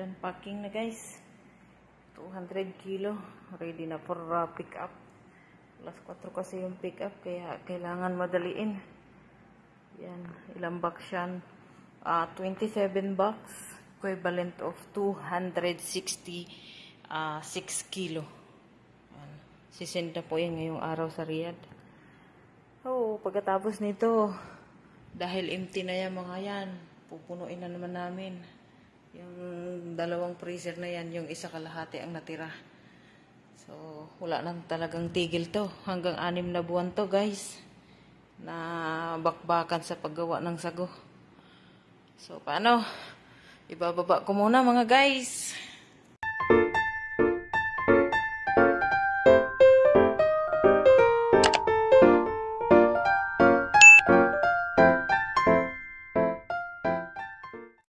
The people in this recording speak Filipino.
dyan packing na guys 200 kilo ready na for uh, pick up last 4 kasi yung pick up kaya kailangan madaliin yan ilang box yan uh, 27 box equivalent of 260 uh, ah, kilo yan. sisenda po yan ngayong araw sa Riyadh oh pagkatapos nito dahil empty na yan mga yan pupunuin na naman namin yung dalawang freezer na yan, yung isa kalahati ang natira. So, wala nang talagang tigil to. Hanggang anim na buwan to, guys. Na bakbakan sa paggawa ng sago. So, paano? Ibababa ko muna mga guys.